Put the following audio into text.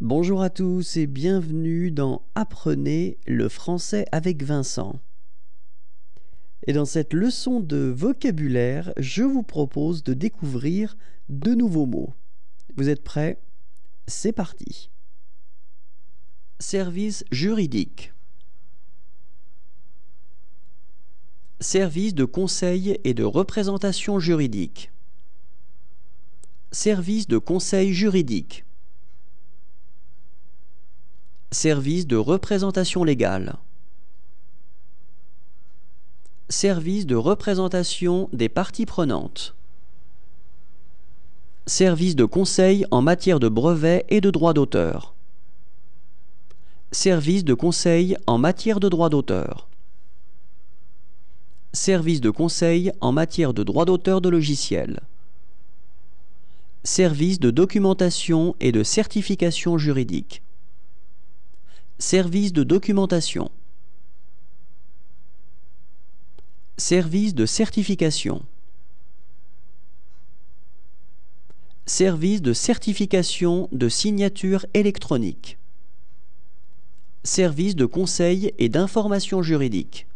Bonjour à tous et bienvenue dans Apprenez le français avec Vincent. Et dans cette leçon de vocabulaire, je vous propose de découvrir de nouveaux mots. Vous êtes prêts C'est parti. Service juridique. Service de conseil et de représentation juridique. Service de conseil juridique. Service de représentation légale. Service de représentation des parties prenantes. Service de conseil en matière de brevets et de droits d'auteur. Service de conseil en matière de droits d'auteur. Service de conseil en matière de droits d'auteur de logiciels. Service de documentation et de certification juridique. Service de documentation. Service de certification. Service de certification de signature électronique. Service de conseil et d'information juridique.